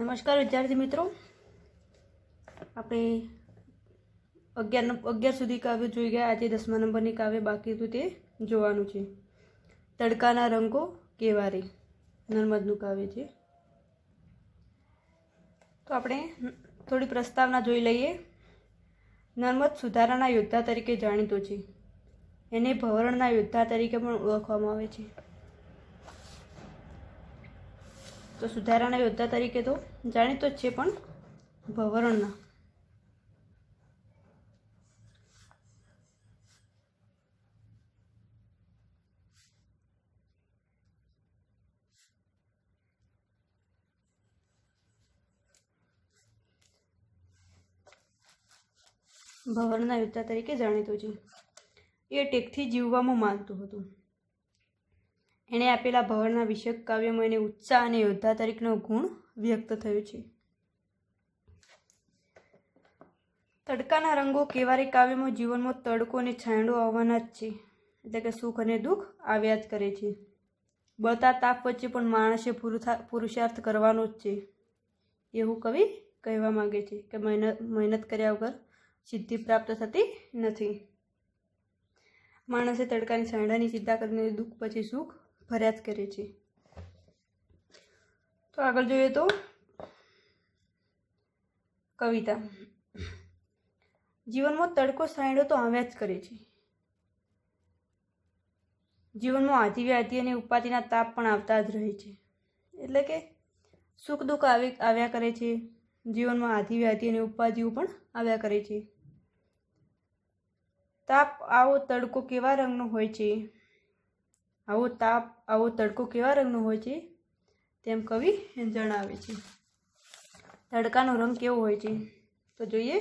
નમસ્કાર વિદ્યાર્થી મિત્રો આપણે અગિયાર અગિયાર સુધી કાવ્ય જોઈ ગયા આજે દસમા નંબરની કાવ્ય બાકી હતું તે જોવાનું છે તડકાના રંગો કેવારી નર્મદનું કાવ્ય છે તો આપણે થોડી પ્રસ્તાવના જોઈ લઈએ નર્મદ સુધારાના યોદ્ધા તરીકે જાણીતો છે એને ભવરણના યોદ્ધા તરીકે પણ ઓળખવામાં આવે છે તો સુધારાના યોદ્ધા તરીકે તો જાણીતો જ છે પણ ભવરણના ભવરના યોદ્ધા તરીકે જાણીતો છે એ ટેકથી જીવવામાં માનતું હતું એણે આપેલા ભવરના વિષયક કાવ્યમાં એને ઉત્સાહ અને યોદ્ધા તરીકેનો ગુણ વ્યક્ત થયો છે તડકાના રંગો કેવારે કાવ્યમાં જીવનમાં તડકો અને છાંડો આવવાના જ છે એટલે કે સુખ અને દુઃખ આવ્યા જ કરે છે બળતા તાપ વચ્ચે પણ માણસે પુરુષાર્થ કરવાનો જ છે એવું કવિ કહેવા માગે છે કે મહેનત મહેનત કર્યા વગર સિદ્ધિ પ્રાપ્ત થતી નથી માણસે તડકાની છાંયડાની ચિંતા કરીને દુઃખ પછી સુખ ભર્યા જ કરે છે તો આગળ જોઈએ તો કવિતા જીવનમાં તડકો સાયડો તો આવ્યા જ કરે છે જીવનમાં આધી વ્યાધિ અને ઉપાધિના તાપ પણ આવતા જ રહે છે એટલે કે સુખ દુઃખ આવી આવ્યા કરે છે જીવનમાં આધી વ્યાધિ અને ઉપાધિઓ પણ આવ્યા કરે છે તાપ આવો તડકો કેવા રંગનો હોય છે આવો તાપ આવો તડકો કેવા રંગનો હોય છે તેમ કવિ જણાવે છે તડકાનો રંગ કેવો હોય છે તો જોઈએ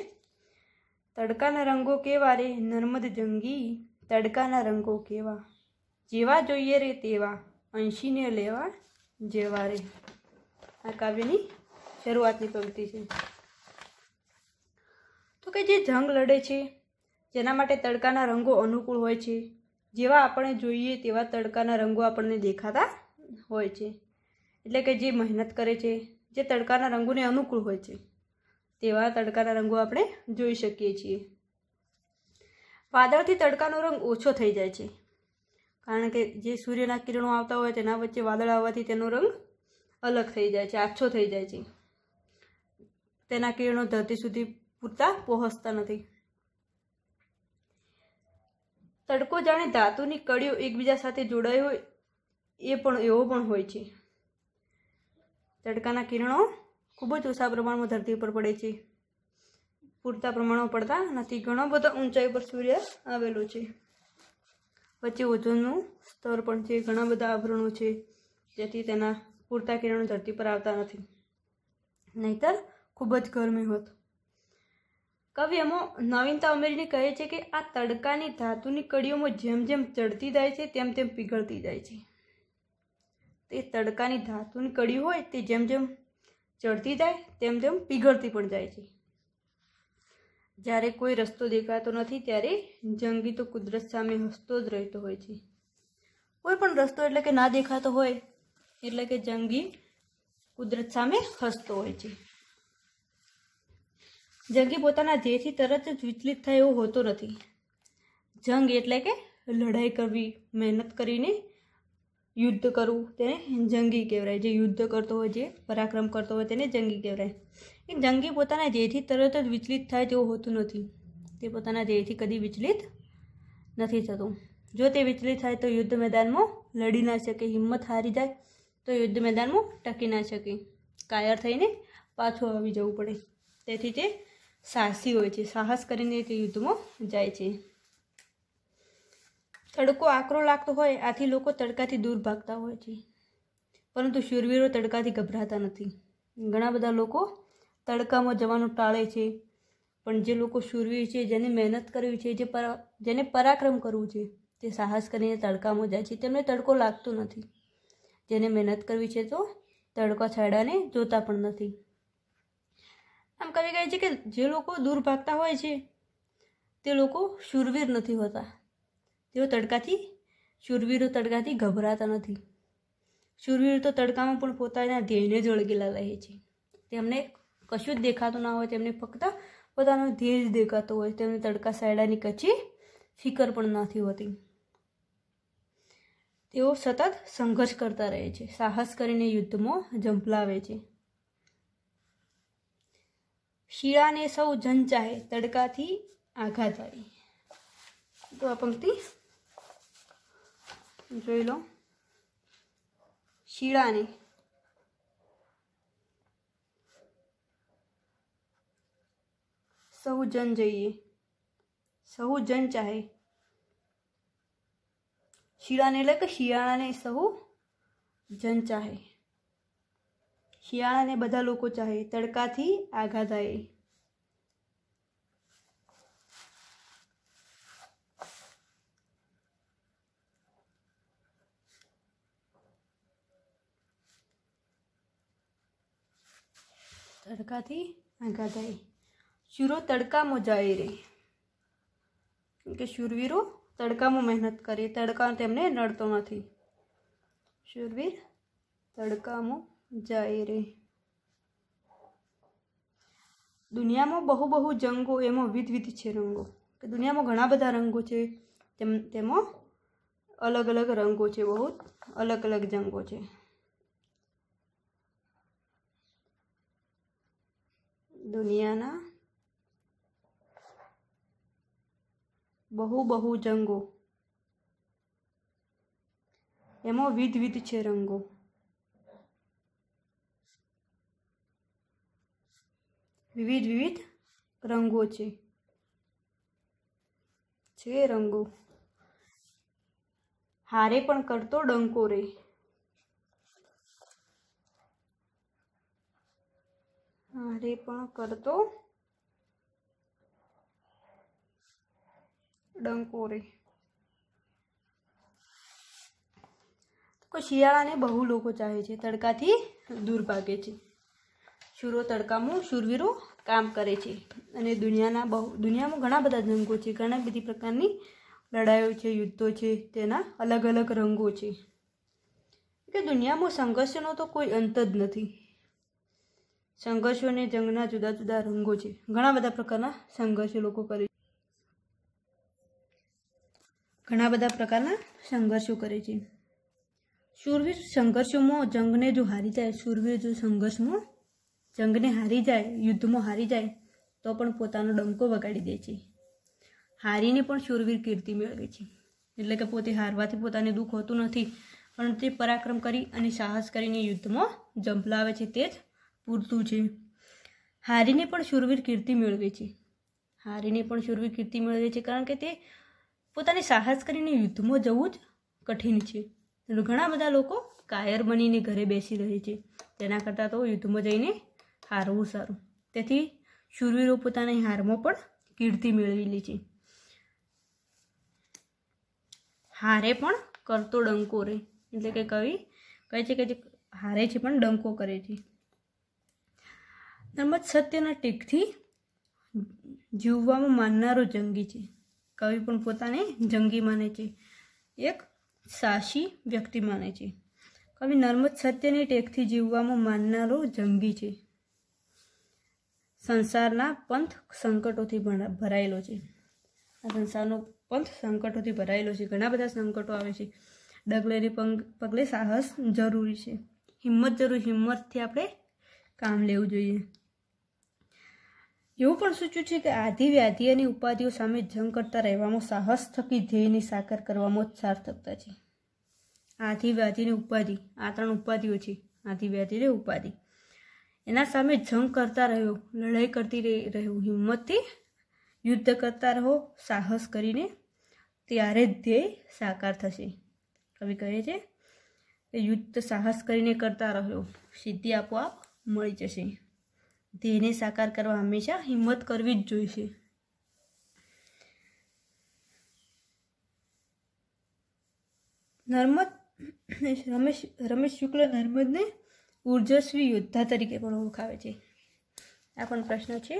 તડકાના રંગો કેવા રે નર્મદ જંગી તડકાના રંગો કેવા જેવા જોઈએ રે તેવા અંશીને લેવા જેવા રે આ કાવ્યની શરૂઆતની પંક્તિ છે તો કે જે જંગ લડે છે જેના માટે તડકાના રંગો અનુકૂળ હોય છે જેવા આપણે જોઈએ તેવા તડકાના રંગો આપણને દેખાતા હોય છે એટલે કે જે મહેનત કરે છે જે તડકાના રંગોને અનુકૂળ હોય છે તેવા તડકાના રંગો આપણે જોઈ શકીએ છીએ વાદળથી તડકાનો રંગ ઓછો થઈ જાય છે કારણ કે જે સૂર્યના કિરણો આવતા હોય તેના વચ્ચે વાદળ આવવાથી તેનો રંગ અલગ થઈ જાય છે આછો થઈ જાય છે તેના કિરણો ધરતી સુધી પૂરતા પહોંચતા નથી તડકો જાણે ધાતુની કડીઓ એકબીજા સાથે જોડાઈ હોય એ પણ એવો પણ હોય છે તડકાના કિરણો ખૂબ જ ઓછા પ્રમાણમાં ધરતી ઉપર પડે છે પૂરતા પ્રમાણમાં પડતા નથી ઘણો બધો ઊંચાઈ પર સૂર્ય આવેલો છે વચ્ચે ઓઝોનનું સ્તર પણ છે ઘણા બધા આભરણો છે જેથી તેના પૂરતા કિરણો ધરતી પર આવતા નથી નહીતર ખૂબ જ ગરમી હોત કવ્યમાં નવીનતા ઉમેરીને કહે છે કે આ તડકાની ધાતુની કડીઓમાં જેમ જેમ ચડતી જાય છે તેમ તેમ પીગળતી જાય છે તે તડકાની ધાતુની કડી હોય તે જેમ જેમ ચડતી જાય તેમ તેમ પીગળતી પણ જાય છે જ્યારે કોઈ રસ્તો દેખાતો નથી ત્યારે જંગી તો કુદરત સામે હસતો જ રહેતો હોય છે કોઈ પણ રસ્તો એટલે કે ના દેખાતો હોય એટલે કે જંગી કુદરત સામે હસતો હોય છે જંગી પોતાને જે થી તરત જ વિચલિત થાય એવું હોતો નથી જંગ એટલે કે લડાઈ કરવી મહેનત કરીને યુદ્ધ કરવું તે જંગી કહેવાય જે યુદ્ધ કરતો હોય જે પરાક્રમ કરતો હોય તેને જંગી કહેવાય એમ જંગી પોતાને જે થી તરત જ વિચલિત થાય એવું હોતો નથી તે પોતાને જે થી કદી વિચલિત નથી થતો જો તે વિચલિત થાય તો યુદ્ધ મેદાનમાં લડી ના શકે હિંમત હારી જાય તો યુદ્ધ મેદાનમાં ટકી ના શકે કાયર થઈને પાછો આવી જવું પડે તેથી તે સાહસી હોય છે સાહસ કરીને તે યુદ્ધમાં જાય છે તડકો આકરો લાગતો હોય આથી લોકો તડકાથી દૂર ભાગતા હોય છે પરંતુ શૂરવીરો તડકાથી ગભરાતા નથી ઘણા બધા લોકો તડકામાં જવાનું ટાળે છે પણ જે લોકો શૂરવીર છે જેને મહેનત કરવી છે જે જેને પરાક્રમ કરવું છે તે સાહસ કરીને તડકામાં જાય છે તેમને તડકો લાગતો નથી જેને મહેનત કરવી છે તો તડકો છાડાને જોતા પણ નથી આમ કવિ કહે છે કે જે લોકો દૂર ભાગતા હોય છે તે લોકો શૂરવીર નથી હોતા તેઓ તડકાથી શૂરવીરો તડકાથી ગભરાતા નથી શૂરવીર તો તડકામાં પણ પોતાના ધ્યેયને જ વળગેલા રહે છે તેમને કશું જ દેખાતું ના હોય તેમને ફક્ત પોતાનો ધ્યેય જ દેખાતો હોય તેમને તડકા સાયડાની કચ્છી ફિકર પણ નથી હોતી તેઓ સતત સંઘર્ષ કરતા રહે છે સાહસ કરીને યુદ્ધમાં ઝંપલાવે છે શીળાને સૌ જન ચાહે તડકાથી આઘાત આવી તો આ પંક્તિ જોઈ લો શીળાને સહુ જન જઈએ સહુ જન ચાહે શિયાળાને એટલે કે શિયાળાને સહુ જન ચાહે хиારે બધા લોકો ચાહે તડકા થી આગાધાય તડકા થી આગાધાય શુરો તડકા મોજાય રે કે શુરવીરો તડકા મો મહેનત કરે તડકા તેમણે નડતોમાંથી શુરવીર તડકા મો જાય રે દુનિયામાં બહુ બહુ જંગો એમાં વિધવિધ છે રંગો કે દુનિયામાં ઘણા બધા રંગો છે તેમ તેમાં અલગ અલગ રંગો છે બહુ અલગ અલગ જંગો છે દુનિયાના બહુ બહુ જંગો એમાં વિધવિધ છે રંગો વિવિધ વિવિધ રંગો છે છે રંગો હારે પણ કરતો ડંકો રે હારે પણ કરતો ડંકો રે શિયાળાને બહુ લોકો ચાહે છે તડકાથી દૂર ભાગે છે શૂરો તડકામાં શૂરવીરો કામ કરે છે અને દુનિયાના બહુ દુનિયામાં ઘણા બધા રંગો છે ઘણા બધી પ્રકારની લડાઈઓ છે યુદ્ધો છે તેના અલગ અલગ રંગો છે કે દુનિયામાં સંઘર્ષનો તો કોઈ અંત જ નથી સંઘર્ષો અને જંગના જુદા જુદા રંગો છે ઘણા બધા પ્રકારના સંઘર્ષો લોકો કરે છે ઘણા બધા પ્રકારના સંઘર્ષો કરે છે શૂરવીર સંઘર્ષોમાં જંગને જો હારી જાય શૂરવીર જો સંઘર્ષમાં જંગને હારી જાય યુદ્ધમાં હારી જાય તો પણ પોતાનો ડંકો વગાડી દે છે હારીને પણ શૂરવીર કીર્તિ મેળવે છે એટલે કે પોતે હારવાથી પોતાને દુઃખ હોતું નથી પણ તે પરાક્રમ કરી અને સાહસ કરીને યુદ્ધમાં જંપલાવે છે તે જ પૂરતું છે હારીને પણ શૂરવીર કીર્તિ મેળવે છે હારીને પણ શૂરવીર કીર્તિ મેળવે છે કારણ કે તે પોતાને સાહસ કરીને યુદ્ધમાં જવું જ કઠિન છે ઘણા બધા લોકો કાયર બનીને ઘરે બેસી રહે છે તેના કરતાં તો યુદ્ધમાં જઈને હારવું સારું તેથી શુરવીરો પોતાની હારમાં પણ કીર્તિ મેળવેલી છે હારે પણ કરતો ડંકો રે એટલે કે કવિ કહે છે કે જે હારે છે પણ ડંકો કરે છે તેમજ સત્યના ટેકથી જીવવામાં માનનારો જંગી છે કવિ પણ પોતાને જંગી માને છે એક સાહસી વ્યક્તિ માને છે કવિ નર્મદ સત્યની ટેકથી જીવવામાં માનનારો જંગી છે સંસારના પંથ સંકટોથી ભરાયેલો છે આ સંસારનો પંથ સંકટોથી ભરાયેલો છે ઘણા બધા સંકટો આવે છે ડગલે પગલે સાહસ જરૂરી છે હિંમત જરૂરી હિંમતથી આપણે કામ લેવું જોઈએ એવું પણ સૂચ્યું છે કે આધિ વ્યાધિ અને ઉપાધિઓ સામે જંગ કરતા રહેવામાં સાહસ થકી ધ્યેયની સાકાર કરવામાં જ સાર્થકતા છે આધિ વ્યાધિ અને ઉપાધિ આ ત્રણ ઉપાધિઓ છે આધિ વ્યાધિ અને ઉપાધિ એના સામે જંગ કરતા રહ્યો લડાઈ કરતી રહ્યો હિંમતથી યુદ્ધ કરતા રહો સાહસ કરીને ત્યારે ધ્યેય સાકાર થશે કવિ કહે છે કે યુદ્ધ સાહસ કરીને કરતા રહ્યો સિદ્ધિ આપોઆપ મળી જશે ધ્યેયને સાકાર કરવા હંમેશા હિંમત કરવી જ જોઈશે નર્મદ રમેશ રમેશ શુક્લ નર્મદને ઉર્જસ્વી યોદ્ધા તરીકે પણ ઓળખાવે છે આ પણ પ્રશ્ન છે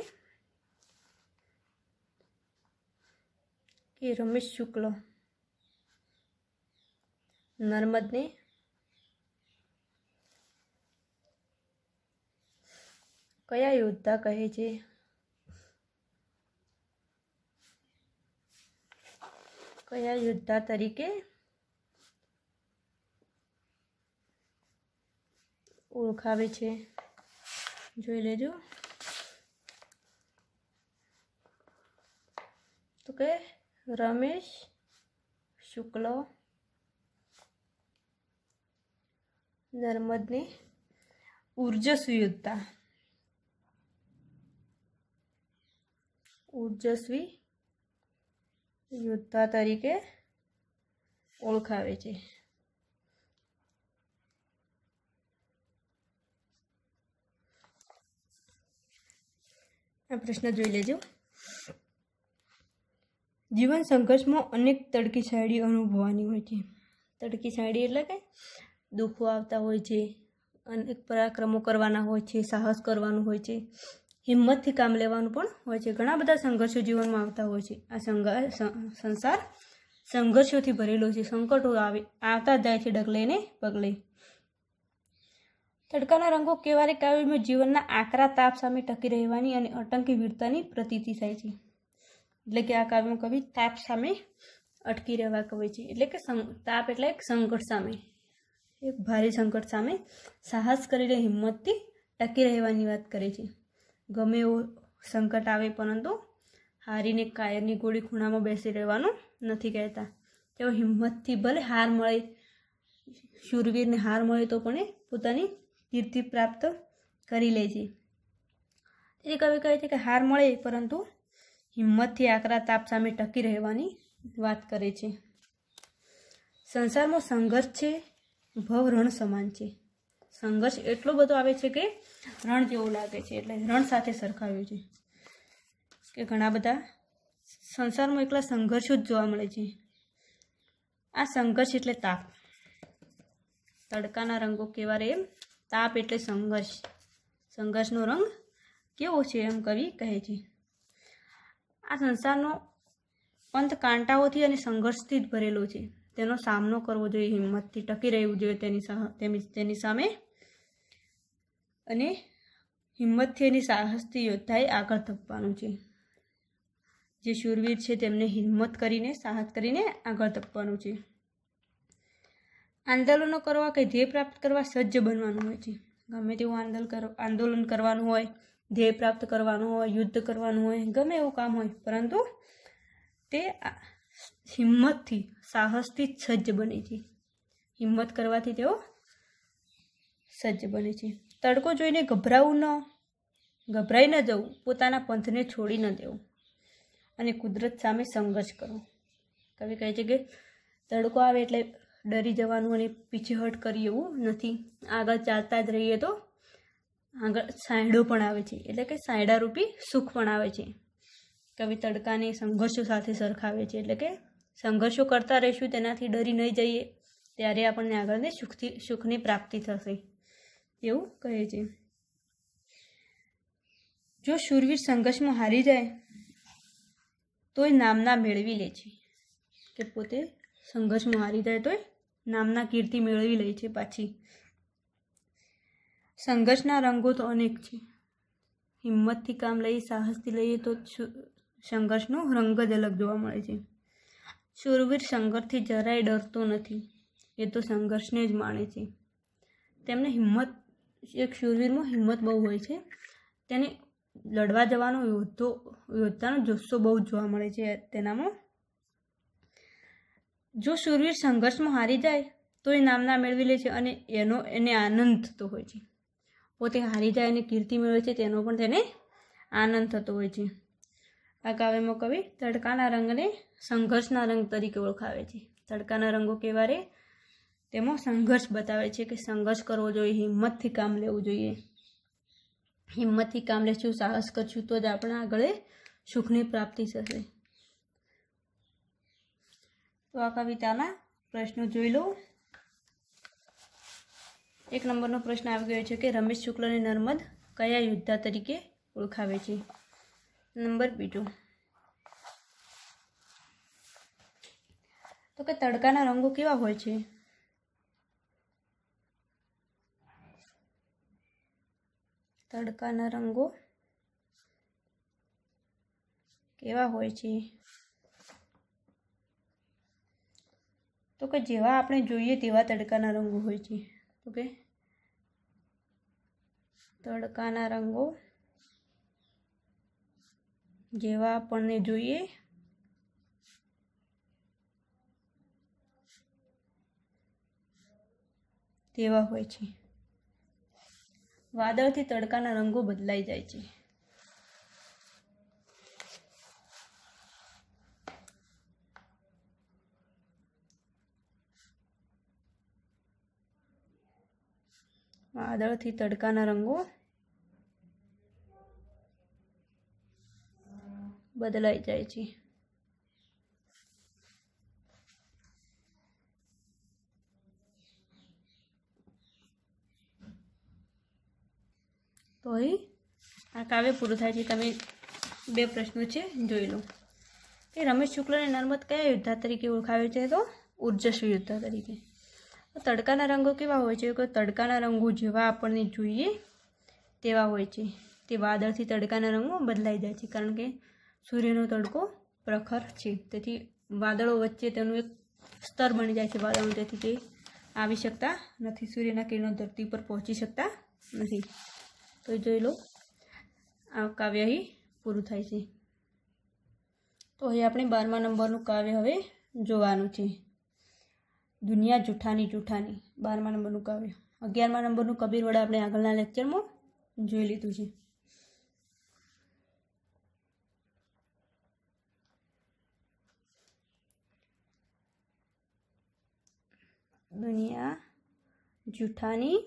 કે રમેશ શુક્લ નર્મદને કયા યોદ્ધા કહે છે કયા યોદ્ધા તરીકે ઓળખાવે છે જોઈ લેજો તો કે રમેશ શુક્લ નર્મદની ઉર્જસ્વીતા ઉર્જસ્વી યોદ્ધા તરીકે ઓળખાવે છે આ પ્રશ્ન જોઈ લેજો જીવન સંઘર્ષમાં અનેક તડકી સાયડી અનુભવવાની હોય છે તડકી સાયડી એટલે કે દુઃખો આવતા હોય છે અનેક પરાક્રમો કરવાના હોય છે સાહસ કરવાનું હોય છે હિંમતથી કામ લેવાનું પણ હોય છે ઘણા બધા સંઘર્ષો જીવનમાં આવતા હોય છે આ સંઘર્ષ સંસાર સંઘર્ષોથી ભરેલો છે સંકટો આવે આવતા જાય છે ડગલે ને પગલે તડકાના રંગો કેવારે કાવ્યમાં જીવનના આકરા તાપ સામે ટકી રહેવાની અને અટંકી વીરતાની પ્રતીતિ થાય છે એટલે કે આ કાવ્યમાં કવિ તાપ સામે અટકી રહેવા કહે છે એટલે કે તાપ એટલે એક સંકટ સામે એક ભારે સંકટ સામે સાહસ કરીને હિંમતથી ટકી રહેવાની વાત કરે છે ગમે એવો સંકટ આવે પરંતુ હારીને કાયરની ગોળી ખૂણામાં બેસી રહેવાનું નથી કહેતા તેઓ હિંમતથી ભલે હાર મળે શૂરવીરને હાર મળે તો પણ એ પોતાની કીર્તિ પ્રાપ્ત કરી લે છે એ કવિ કહે છે કે હાર મળે પરંતુ હિંમતથી આકરા તાપ સામે ટકી રહેવાની વાત કરે છે સંસારમાં સંઘર્ષ છે ભવ રણ સમાન છે સંઘર્ષ એટલો બધો આવે છે કે રણ જેવો લાગે છે એટલે રણ સાથે સરખાવ્યું છે કે ઘણા બધા સંસારમાં એકલા સંઘર્ષો જ જોવા મળે છે આ સંઘર્ષ એટલે તાપ તડકાના રંગો કેવા રહે એમ તાપ એટલે સંઘર્ષ સંઘર્ષનો રંગ કેવો છે એમ કવિ કહે છે આ સંસારનો અંત કાંટાઓથી અને સંઘર્ષથી જ ભરેલો છે તેનો સામનો કરવો જોઈએ હિંમતથી ટકી રહેવું જોઈએ તેની તેની સામે અને હિંમતથી એની સાહસથી યોદ્ધાએ આગળ ધપવાનું છે જે શૂરવીર છે તેમને હિંમત કરીને સાહસ કરીને આગળ ધપવાનું છે આંદોલનો કરવા કે ધ્યેય પ્રાપ્ત કરવા સજ્જ બનવાનું હોય છે ગમે તેવું આંદોલન આંદોલન કરવાનું હોય ધ્યેય પ્રાપ્ત કરવાનું હોય યુદ્ધ કરવાનું હોય ગમે એવું કામ હોય પરંતુ તે હિંમતથી સાહસથી સજ્જ બને છે હિંમત કરવાથી તેઓ સજ્જ બને છે તડકો જોઈને ગભરાવું ન ગભરાઈ ન જવું પોતાના પંથને છોડી ન દેવું અને કુદરત સામે સંઘર્ષ કરવો કવિ કહે છે કે તડકો આવે એટલે ડરી જવાનું અને પીછેહટ કરી એવું નથી આગળ ચાલતા જ રહીએ તો આગળ સાયડો પણ આવે છે એટલે કે સાયડારૂપી સુખ પણ આવે છે કવિ તડકાને સંઘર્ષો સાથે સરખાવે છે એટલે કે સંઘર્ષો કરતા રહીશું તેનાથી ડરી નહીં જઈએ ત્યારે આપણને આગળને સુખથી સુખની પ્રાપ્તિ થશે એવું કહે છે જો શૂરવીર સંઘર્ષમાં હારી જાય તો એ નામના મેળવી લે છે કે પોતે સંઘર્ષમાં હારી જાય તોય નામના કીર્તિ મેળવી લે છે પાછી સંઘર્ષના રંગો તો અનેક છે હિંમતથી કામ લઈએ સાહસથી લઈએ તો સંઘર્ષનો રંગ જ અલગ જોવા મળે છે શૂરવીર સંઘર્ષથી જરાય ડરતો નથી એ તો સંઘર્ષને જ માણે છે તેમને હિંમત એક શૂરવીરમાં હિંમત બહુ હોય છે તેને લડવા જવાનો યોદ્ધો યોદ્ધાનો જુસ્સો બહુ જોવા મળે છે તેનામાં જો શૂરવીર સંઘર્ષમાં હારી જાય તો એ નામના મેળવી લે છે અને એનો એને આનંદ થતો હોય છે પોતે હારી જાય અને કીર્તિ મેળવે છે તેનો પણ તેને આનંદ થતો હોય છે આ કાવ્યમાં કવિ તડકાના રંગને સંઘર્ષના રંગ તરીકે ઓળખાવે છે તડકાના રંગો કેવા રે તેમાં સંઘર્ષ બતાવે છે કે સંઘર્ષ કરવો જોઈએ હિંમતથી કામ લેવું જોઈએ હિંમતથી કામ લેશું સાહસ કરશું તો જ આપણે આગળ સુખની પ્રાપ્તિ થશે તો આ કવિતાના પ્રશ્નો જોઈ લો એક નંબરનો પ્રશ્ન આવી ગયો છે કે રમેશ શુક્લને નર્મદ કયા યોદ્ધા તરીકે ઓળખાવે છે નંબર બીજો તો કે તડકાના રંગો કેવા હોય છે તડકાના રંગો કેવા હોય છે તો કે જેવા આપણે જોઈએ તેવા તડકાના રંગો હોય છે ઓકે તડકાના રંગો જેવા આપણને જોઈએ તેવા હોય છે વાદળથી તડકાના રંગો બદલાઈ જાય છે આદળથી તડકાના રંગો બદલાઈ જાય છે તો એ આ કાવ્ય પૂરું થાય છે તમે બે પ્રશ્નો છે જોઈ લો કે રમેશ શુક્લને નર્મદ કયા યોદ્ધા તરીકે ઓળખાવ્યો છે તો ઉર્જસ્વી યુદ્ધા તરીકે તડકાના રંગો કેવા હોય છે કે તડકાના રંગો જેવા આપણને જોઈએ તેવા હોય છે તે વાદળથી તડકાના રંગો બદલાઈ જાય છે કારણ કે સૂર્યનો તડકો પ્રખર છે તેથી વાદળો વચ્ચે તેનું એક સ્તર બની જાય છે વાદળો તેથી તે આવી શકતા નથી સૂર્યના કિરણો ધરતી પર પહોંચી શકતા નથી તો જોઈ લો આ કાવ્ય અહીં પૂરું થાય છે તો અહીં આપણે બારમા નંબરનું કાવ્ય હવે જોવાનું છે દુનિયા જૂઠાની જૂઠાની બારમા નંબરનું કાવ્ય અગિયારમા નંબરનું કબીર વડા આપણે આગળના લેક્ચરમાં જોઈ લીધું છે દુનિયા જૂઠાની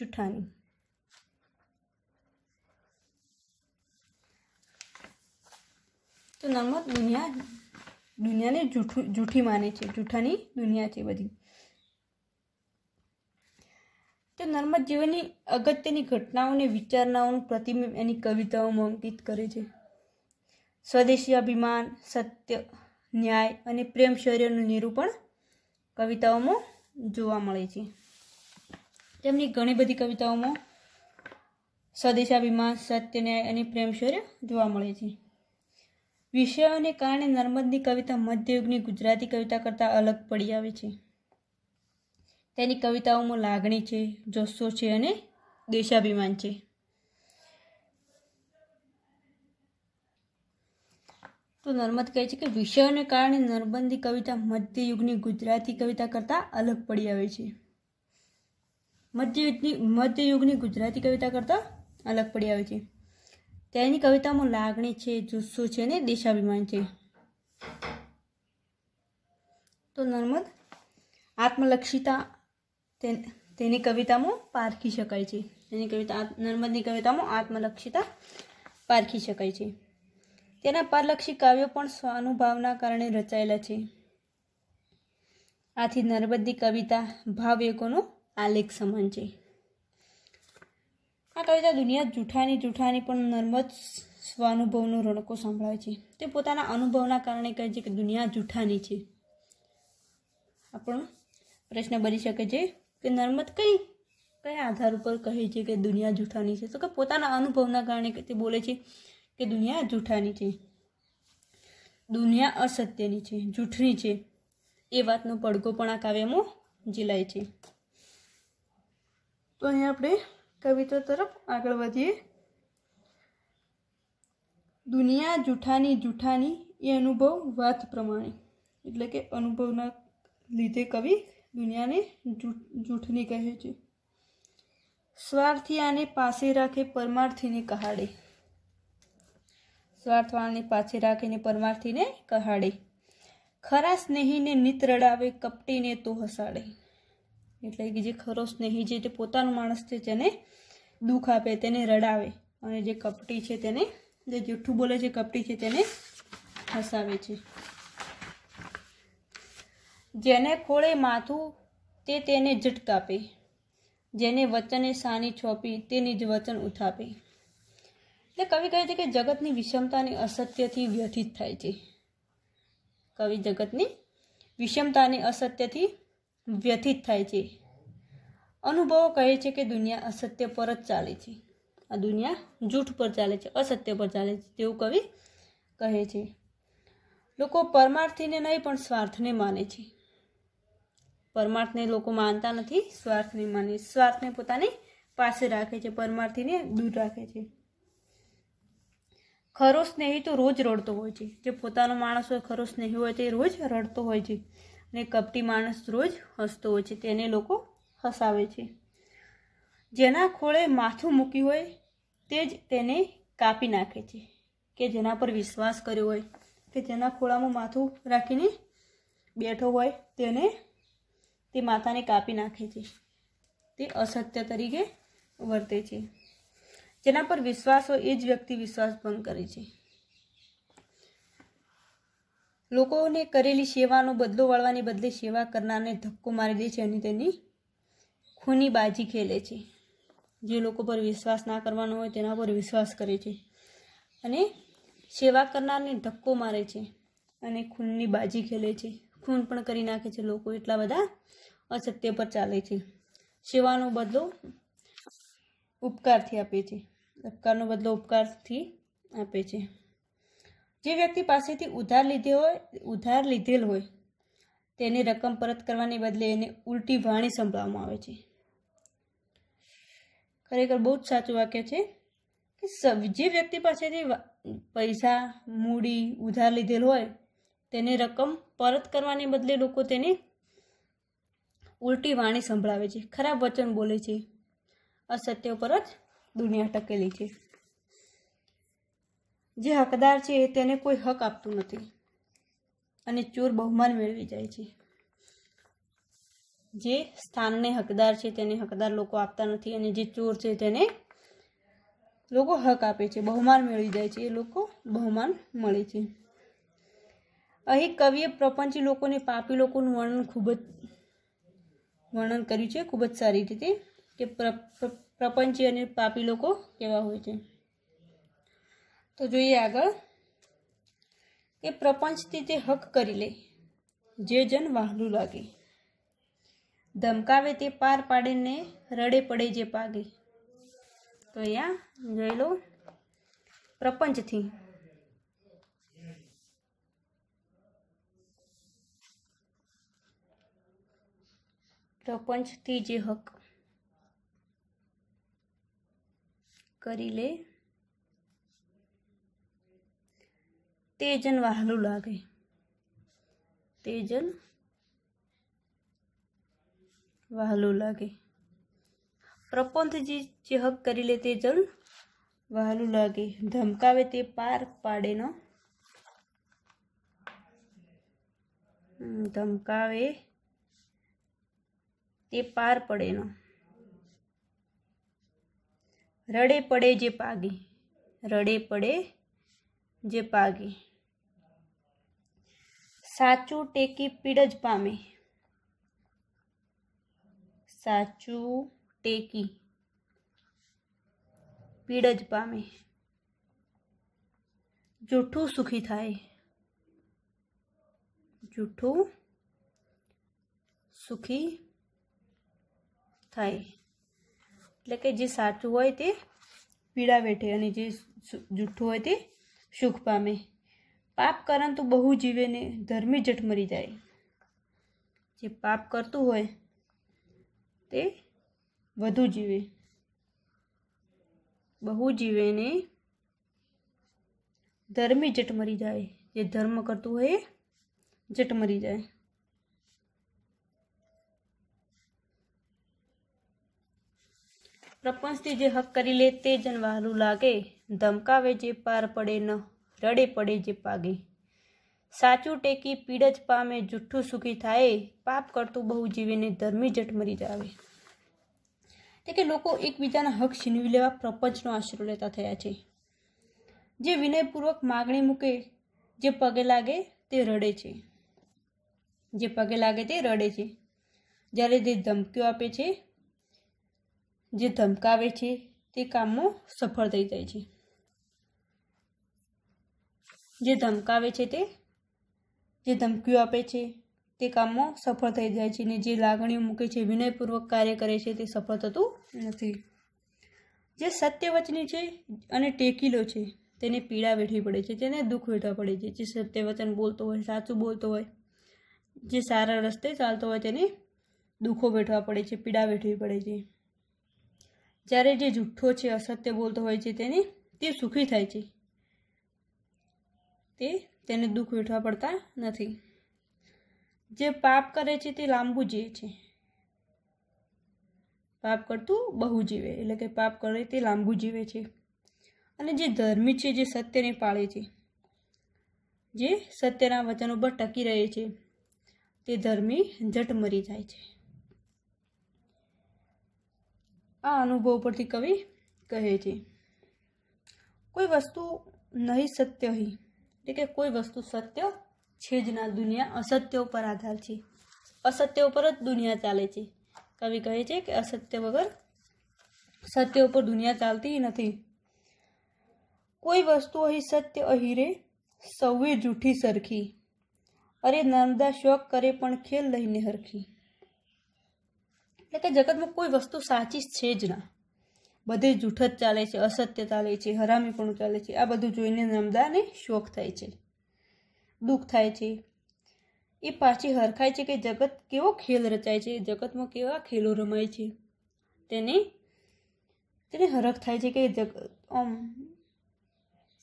જૂઠાની તો નર્મદ દુનિયા દુનિયાને જૂઠું જૂઠી માને છે જૂઠાની દુનિયા છે બધી તે નર્મદ જીવનની અગત્યની ઘટનાઓને વિચારનાઓનું પ્રતિબિંબ એની કવિતાઓમાં અંકિત કરે છે સ્વદેશી અભિમાન સત્ય ન્યાય અને પ્રેમ શૌર્યનું નિરૂપણ કવિતાઓમાં જોવા મળે છે તેમની ઘણી બધી કવિતાઓમાં સ્વદેશાભિમાન સત્ય ન્યાય અને પ્રેમ શૌર્ય જોવા મળે છે વિષયોને કારણે નર્મદની કવિતા મધ્યયુગની ગુજરાતી કવિતા કરતાં અલગ પડી આવે છે તેની કવિતાઓમાં લાગણી છે જોશો છે અને દેશાભિમાન છે તો નર્મદ કહે છે કે વિષયોને કારણે નર્મદની કવિતા મધ્યયુગની ગુજરાતી કવિતા કરતાં અલગ પડી આવે છે મધ્યયુગની મધ્યયુગની ગુજરાતી કવિતા કરતાં અલગ પડી આવે છે તેની કવિતામાં લાગણી છે જુસ્સો છે ને દેશાભિમાન છે તો નર્મદ આત્મલક્ષિતા તેની કવિતામાં પારખી શકાય છે તેની કવિતા નર્મદની કવિતામાં આત્મલક્ષિતા પારખી શકાય છે તેના પારલક્ષી કાવ્યો પણ સ્વાનુભાવના કારણે રચાયેલા છે આથી નર્મદની કવિતા ભાવયુકોનો આલેખ સમાન છે આ કવિતા દુનિયા જૂઠાની જૂઠાની પણ નર્મદ સ્વાનુભવનો રણકો સંભળાવે છે તે પોતાના અનુભવના કારણે કહે છે કે દુનિયા જૂઠાની છે આપણો પ્રશ્ન બની શકે છે કે નર્મદ કઈ કયા આધાર ઉપર કહે છે કે દુનિયા જૂઠાની છે તો કે પોતાના અનુભવના કારણે તે બોલે છે કે દુનિયા જૂઠાની છે દુનિયા અસત્યની છે જૂઠની છે એ વાતનો પડઘો પણ આ કાવ્યમાં જીલાય છે તો અહીંયા આપણે કવિતા તરફ આગળ વધીએ દુનિયા જૂઠાની જૂઠાની એ અનુભવ વાત પ્રમાણે એટલે કે અનુભવના લીધે કવિ દુનિયાને જૂઠની કહે છે સ્વાર્થી આને પાસે રાખે પરમાર્થીને કહાડે સ્વાર્થવાળાને પાસે રાખીને પરમાર્થીને કહાડે ખરા સ્નેહીને નિત રડાવે કપટીને તો હસાડે એટલે કે જે ખરો સ્નેહી છે તે પોતાનો માણસ છે તેને દુઃખ આપે તેને રડાવે અને જે કપટી છે તેને જે જૂઠું બોલે છે કપટી છે તેને હસાવે છે જેને ખોળે માથું તે તેને જટ કાપે જેને વચને સાની છોપી તેની જ વચન ઉથાપે એટલે કવિ કહે છે કે જગતની વિષમતાની અસત્યથી વ્યથિત થાય છે કવિ જગતની વિષમતાની અસત્યથી व्यथित થઈ છે અનુભવ કહે છે કે દુનિયા અસત્ય પર જ ચાલે છે આ દુનિયા જૂઠ પર ચાલે છે અસત્ય પર ચાલે છે તેવ કવિ કહે છે લોકો પરમાર્થને નહીં પણ સ્વાર્થને માને છે પરમાર્થને લોકો માનતા નથી સ્વાર્થને માને છે સ્વાર્થને પોતાના પાસે રાખે છે પરમાર્થને દૂર રાખે છે ખરો સ્નેહી તો રોજ રડતો હોય છે જે પોતાનો માણસ ખરો સ્નેહી હોય તે રોજ રડતો હોય છે ને કપટી માણસ રોજ હસતો હોય છે તેને લોકો હસાવે છે જેના ખોળે માથું મૂક્યું હોય તે જ તેને કાપી નાખે છે કે જેના પર વિશ્વાસ કર્યો હોય કે જેના ખોળામાં માથું રાખીને બેઠો હોય તેને તે માથાને કાપી નાખે છે તે અસત્ય તરીકે વર્તે છે જેના પર વિશ્વાસ હોય એ જ વ્યક્તિ વિશ્વાસ ભંગ કરે છે લોકોને કરેલી સેવાનો બદલો વાળવાને બદલે સેવા કરનારને ધક્કો મારી દે છે અને તેની ખૂની બાજી ખેલે છે જે લોકો પર વિશ્વાસ ના કરવાનો હોય તેના પર વિશ્વાસ કરે છે અને સેવા કરનારને ધક્કો મારે છે અને ખૂનની બાજી ખેલે છે ખૂન પણ કરી નાખે છે લોકો એટલા બધા અસત્ય પર ચાલે છે સેવાનો બદલો ઉપકારથી આપે છે ઉપકારનો બદલો ઉપકારથી આપે છે જે વ્યક્તિ પાસેથી ઉધાર લીધે હોય ઉધાર લીધેલ હોય તેની રકમ પરત કરવાને બદલે એને ઉલટી વાણી સંભળાવવામાં આવે છે ખરેખર બહુ જ સાચું વાક્ય છે કે જે વ્યક્તિ પાસેથી પૈસા મૂડી ઉધાર લીધેલ હોય તેની રકમ પરત કરવાને બદલે લોકો તેને ઉલટી વાણી સંભળાવે છે ખરાબ વચન બોલે છે અસત્ય પર જ દુનિયા ટકેલી છે જે હકદાર છે તેને કોઈ હક આપતું નથી અને ચોર બહુમાન મેળવી જાય છે જે સ્થાનને હકદાર છે તેને હકદાર લોકો આપતા નથી અને જે ચોર છે તેને લોકો હક આપે છે બહુમાન મેળવી જાય છે એ લોકો બહુમાન મળે છે અહીં કવિએ પ્રપંચી લોકોને પાપી લોકોનું વર્ણન ખૂબ જ વર્ણન કર્યું છે ખૂબ જ સારી રીતે કે પ્રપંચી અને પાપી લોકો કેવા હોય છે તો જોઈએ આગળ કે પ્રપંચથી તે હક કરી લે જે જન વહાલું લાગે ધમકાવે તે પાર પાડે ને રડે પડે જે પાગે તો અહીંયા જોઈ લો પ્રપંચથી પ્રપંચથી જે હક કરી લે तेजन वाहलू लागे तेजन વહાલું લાગે પ્રપંથ જે ચહક કરી લે તે જળ વહાલું લાગે ધમકાવે તે પાર પાડે ન ધમકાવે તે પાર પડે ન રડે પડે જે પાગી રડે પડે જે પાગી साचू टेकी पीड़ज पा साचू टेकी पीड़ज पामे जूठू सुखी थाए जूठू सुखी थाए એટલે કે જે સાચું હોય તે પીડા વેઠે પાપ કરન તો બહુ જીવેને ધર્મે જટ મરી જાય જે પાપ કરતું હોય તે વધુ જીવે બહુ જીવેને ધર્મે જટ મરી જાય જે ધર્મ કરતું હોય જટ મરી જાય પ્રપંચથી જે હક કરી લે તે જન વહાલું લાગે ધમકાવે જે પાર પડે ન રડે પડે જે પાગે સાચું ટેકી પીડજ પામે જુઠ્ઠું સુખી થાય પાપ કરતું બહુ જીવીને ધર્મી જટ મરી જાવે એટલે કે લોકો એકબીજાના હક છીનવી લેવા પ્રપંચનો આશરો લેતા થયા છે જે વિનયપૂર્વક માગણી મૂકે જે પગે લાગે તે રડે છે જે પગે લાગે તે રડે છે જ્યારે જે ધમકીઓ આપે છે જે ધમકાવે છે તે કામમાં સફળ થઈ જાય છે જે ધમકાવે છે તે જે ધમકીઓ આપે છે તે કામમાં સફળ થઈ જાય છે અને જે લાગણીઓ મૂકે છે વિનયપૂર્વક કાર્ય કરે છે તે સફળ થતું નથી જે સત્યવચની છે અને ટેકીલો છે તેને પીડા વેઠવી પડે છે તેને દુઃખ વેઠવા પડે છે જે સત્યવચન બોલતો હોય સાચું બોલતો હોય જે સારા રસ્તે ચાલતો હોય તેને દુઃખો વેઠવા પડે છે પીડા વેઠવી પડે છે જ્યારે જે જુઠ્ઠો છે અસત્ય બોલતો હોય છે તેને તે સુખી થાય છે તે તેને દુઃખ વેઠવા પડતા નથી જે પાપ કરે છે તે લાંબુ જીવે છે પાપ કરતું બહુ જીવે એટલે કે પાપ કરે તે લાંબુ જીવે છે અને જે ધર્મી છે જે સત્યને પાળે છે જે સત્યના વચનો પર ટકી રહે છે તે ધર્મી મરી જાય છે આ અનુભવ પરથી કવિ કહે છે કોઈ વસ્તુ નહીં સત્ય હી એટલે કે કોઈ વસ્તુ સત્ય છે જ ના દુનિયા અસત્ય ઉપર આધાર છે અસત્ય ઉપર જ દુનિયા ચાલે છે કવિ કહે છે કે અસત્ય વગર સત્ય ઉપર દુનિયા ચાલતી નથી કોઈ વસ્તુ અહીં સત્ય અહીં સૌએ જૂઠી સરખી અરે નર્મદા શોખ કરે પણ ખેલ લઈને હરખી એટલે કે જગતમાં કોઈ વસ્તુ સાચી છે જ ના બધે જૂઠ જ ચાલે છે અસત્ય ચાલે છે હરામીપણું ચાલે છે આ બધું જોઈને નમદાને શોખ થાય છે દુઃખ થાય છે એ પાછી હરખાય છે કે જગત કેવો ખેલ રચાય છે જગતમાં કેવા ખેલો રમાય છે તેને તેને હરખ થાય છે કે જગત આમ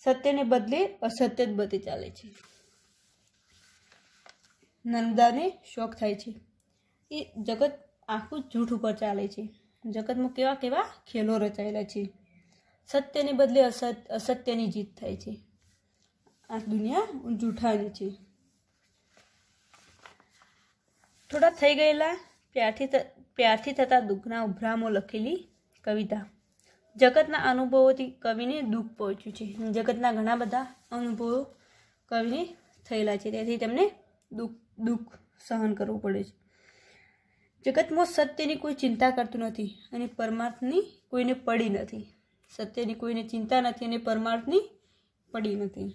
સત્યને બદલે અસત્ય જ બધે ચાલે છે નર્મદાને શોખ થાય છે એ જગત આખું જૂઠ ઉપર ચાલે છે જગતમાં કેવા કેવા ખેલો રચાયેલા છે સત્યની બદલે અસત અસત્યની જીત થાય છે આ દુનિયા જૂઠાની છે થોડા થઈ ગયેલા પ્યારથી પ્યારથી થતા દુઃખના ઉભરામો લખેલી કવિતા જગતના અનુભવોથી કવિને દુઃખ પહોંચ્યું છે જગતના ઘણા બધા અનુભવો કવિને થયેલા છે તેથી તેમને દુઃખ દુઃખ સહન કરવું પડે છે જગતમાં સત્યની કોઈ ચિંતા કરતું નથી અને પરમાર્થની કોઈને પડી નથી સત્યની કોઈને ચિંતા નથી અને પરમાર્થની પડી નથી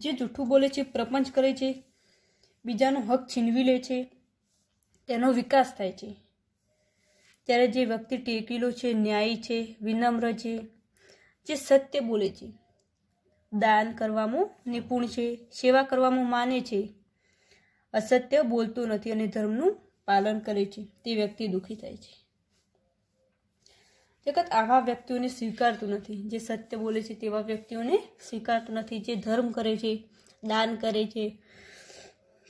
જે જૂઠું બોલે છે પ્રપંચ કરે છે બીજાનો હક છીનવી લે છે તેનો વિકાસ થાય છે ત્યારે જે વ્યક્તિ ટેકીલો છે ન્યાયી છે વિનમ્ર છે જે સત્ય બોલે છે દાન કરવામાં નિપુણ છે સેવા કરવામાં માને છે અસત્ય બોલતું નથી અને ધર્મનું પાલન કરે છે તે વ્યક્તિ દુઃખી થાય છે જગત આવા વ્યક્તિઓને સ્વીકારતું નથી જે સત્ય બોલે છે તેવા વ્યક્તિઓને સ્વીકારતું નથી જે ધર્મ કરે છે દાન કરે છે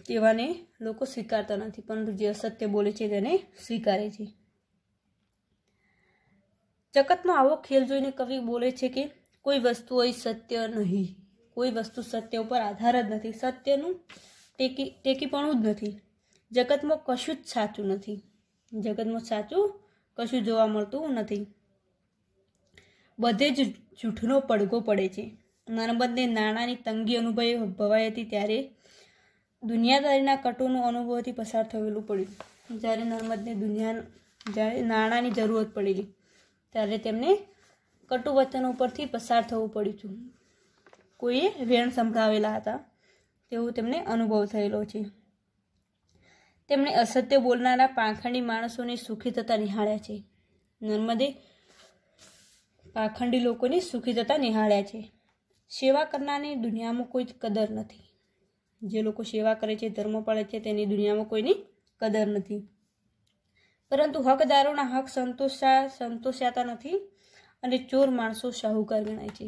તેવાને લોકો સ્વીકારતા નથી પરંતુ જે અસત્ય બોલે છે તેને સ્વીકારે છે જગતનો આવો ખેલ જોઈને કવિ બોલે છે કે કોઈ વસ્તુ હોય સત્ય નહીં કોઈ વસ્તુ સત્ય ઉપર આધાર જ નથી સત્યનું ટેકી ટેકીપણું જ નથી જગતમાં કશું જ સાચું નથી જગતમાં સાચું કશું જોવા મળતું નથી બધે જ જૂઠનો પડઘો પડે છે નર્મદને નાણાંની તંગી અનુભવી ભવાઈ હતી ત્યારે દુનિયાદારીના કટોનો અનુભવથી પસાર થયેલું પડ્યું જ્યારે નર્મદને દુનિયા જ્યારે નાણાંની જરૂરત પડેલી ત્યારે તેમને કટુ વચન ઉપરથી પસાર થવું પડ્યું હતું કોઈએ વેણ સંભળાવેલા હતા તેવું તેમને અનુભવ થયેલો છે તેમણે અસત્ય બોલનારા પાખંડી માણસોને સુખી થતા નિહાળ્યા છે નર્મદે પાખંડી લોકોને સુખી થતા નિહાળ્યા છે સેવા કરનારની દુનિયામાં કોઈ કદર નથી જે લોકો સેવા કરે છે ધર્મ પાળે છે તેની દુનિયામાં કોઈની કદર નથી પરંતુ હકદારોના હક સંતોષા સંતોષાતા નથી અને ચોર માણસો શાહુકાર ગણાય છે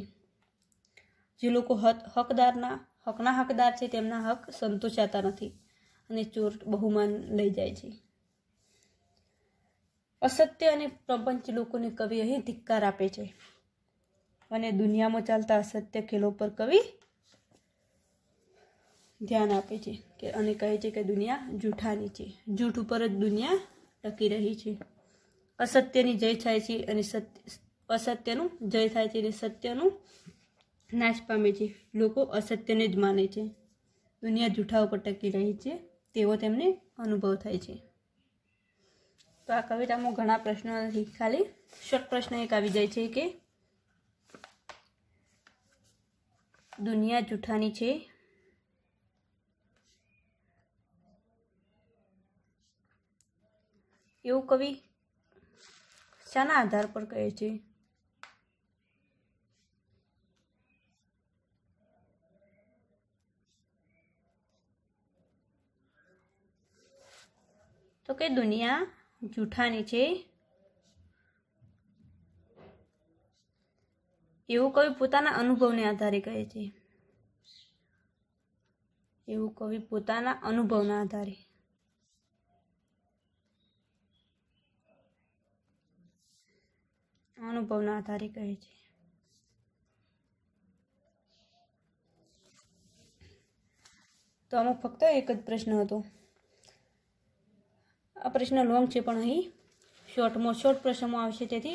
જે લોકો હક હકદારના હકના હકદાર છે તેમના હક સંતોષાતા નથી અને ચોર બહુમાન લઈ જાય છે અસત્ય અને પ્રપંચ લોકોને કવિ અહીં ધિક્કાર આપે છે અને દુનિયામાં ચાલતા અસત્ય ખેલો પર કવિ ધ્યાન આપે છે કે અને કહે છે કે દુનિયા જૂઠાની છે જૂઠ ઉપર જ દુનિયા ટકી રહી છે અસત્યની જય થાય છે અને સત્ય અસત્યનું જય થાય છે અને સત્યનું નાશ પામે છે લોકો અસત્યને જ માને છે દુનિયા જૂઠા ઉપર ટકી રહી છે તેવો તેમને અનુભવ થાય છે તો આ કવિતામાં ઘણા પ્રશ્નો નથી ખાલી શોર્ટ પ્રશ્ન એક આવી જાય છે કે દુનિયા જૂઠાની છે એવું કવિ શાના આધાર પર કહે છે તો કે દુનિયા જૂઠાની છે એવું કવિ પોતાના અનુભવને આધારે કહે છે એવું કવિ પોતાના અનુભવના આધારે અનુભવના આધારે કહે છે તો આમાં ફક્ત એક જ પ્રશ્ન હતો આ પ્રશ્ન લોંગ છે પણ અહીં શોર્ટમાં શોર્ટ પ્રશ્નમાં આવશે તેથી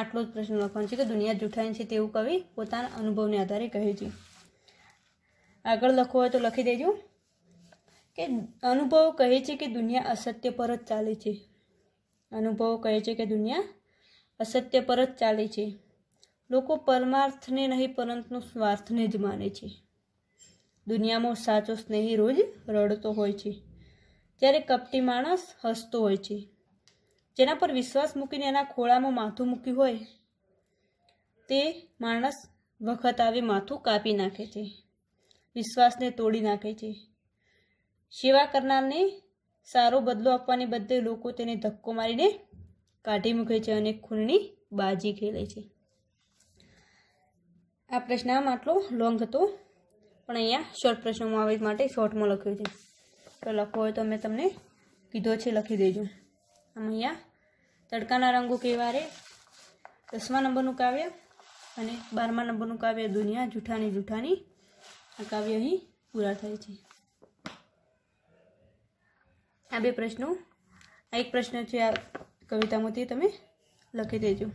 આટલો જ પ્રશ્ન લખવાનો છે કે દુનિયા જૂઠાઈ છે તેવું કવિ પોતાના અનુભવને આધારે કહે છે આગળ લખવું હોય તો લખી દેજો કે અનુભવ કહે છે કે દુનિયા અસત્ય પર જ ચાલે છે અનુભવ કહે છે કે દુનિયા અસત્ય પર જ ચાલે છે લોકો પરમાર્થને નહીં પરંતુ સ્વાર્થને જ માને છે દુનિયામાં સાચો સ્નેહી રોજ રડતો હોય છે ત્યારે કપટી માણસ હસતો હોય છે જેના પર વિશ્વાસ મૂકીને એના ખોળામાં માથું મૂક્યું હોય તે માણસ વખત આવે માથું કાપી નાખે છે વિશ્વાસને તોડી નાખે છે સેવા કરનારને સારો બદલો આપવાને બદલે લોકો તેને ધક્કો મારીને કાઢી મૂકે છે અને ખૂનની બાજી ખેલે છે આ પ્રશ્ન આમ આટલો લોંગ હતો પણ અહીંયા શોર્ટ પ્રશ્નોમાં આવે માટે શોર્ટમાં લખ્યું છે તો લખવો હોય તો મેં તમને કીધો છે લખી દેજો આમ અહીંયા તડકાના રંગો કેવા રે દસમા નંબરનું કાવ્ય અને બારમા નંબરનું કાવ્ય દુનિયા જૂઠાની જૂઠાની આ કાવ્ય અહીં પૂરા થાય છે આ બે પ્રશ્નો આ એક પ્રશ્ન છે આ કવિતામાંથી તમે લખી દેજો